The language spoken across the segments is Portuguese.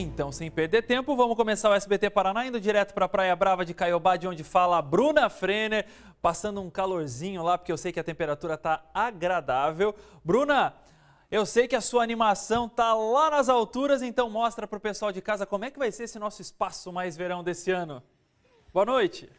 Então, sem perder tempo, vamos começar o SBT Paraná, indo direto para a Praia Brava de Caiobá, de onde fala a Bruna Frener, passando um calorzinho lá, porque eu sei que a temperatura está agradável. Bruna, eu sei que a sua animação está lá nas alturas, então mostra para o pessoal de casa como é que vai ser esse nosso espaço mais verão desse ano. Boa noite.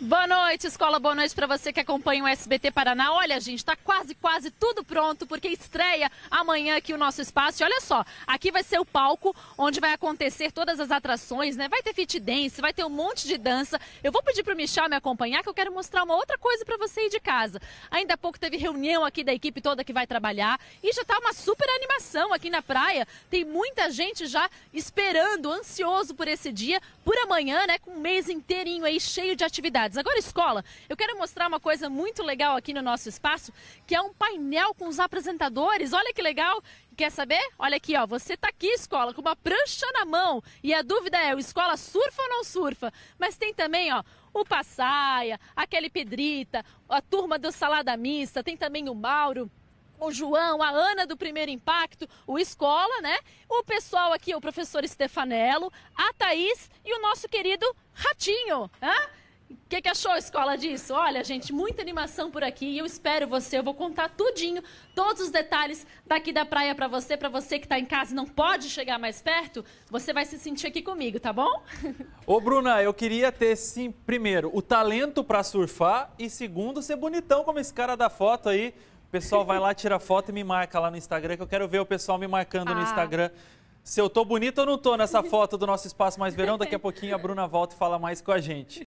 Boa noite, escola. Boa noite para você que acompanha o SBT Paraná. Olha, gente, está quase, quase tudo pronto porque estreia amanhã aqui o nosso espaço. E olha só, aqui vai ser o palco onde vai acontecer todas as atrações, né? Vai ter fit dance, vai ter um monte de dança. Eu vou pedir para o Michel me acompanhar que eu quero mostrar uma outra coisa para você ir de casa. Ainda há pouco teve reunião aqui da equipe toda que vai trabalhar e já tá uma super animação aqui na praia. Tem muita gente já esperando, ansioso por esse dia, por amanhã, né? Com um mês inteirinho aí cheio de atividades. Agora, escola, eu quero mostrar uma coisa muito legal aqui no nosso espaço, que é um painel com os apresentadores. Olha que legal! Quer saber? Olha aqui, ó. Você tá aqui, escola, com uma prancha na mão. E a dúvida é, o escola surfa ou não surfa? Mas tem também, ó, o Passaia, aquele Pedrita, a turma do Salada Mista, tem também o Mauro o João, a Ana do Primeiro Impacto, o Escola, né? O pessoal aqui, o professor Stefanello, a Thaís e o nosso querido Ratinho, né? O que, que achou, escola, disso? Olha, gente, muita animação por aqui e eu espero você. Eu vou contar tudinho, todos os detalhes daqui da praia para você, para você que está em casa e não pode chegar mais perto, você vai se sentir aqui comigo, tá bom? Ô, Bruna, eu queria ter, sim, primeiro, o talento para surfar e, segundo, ser bonitão como esse cara da foto aí. O pessoal vai lá, tira foto e me marca lá no Instagram, que eu quero ver o pessoal me marcando ah. no Instagram se eu tô bonito ou não tô nessa foto do nosso Espaço Mais Verão. Daqui a pouquinho a Bruna volta e fala mais com a gente.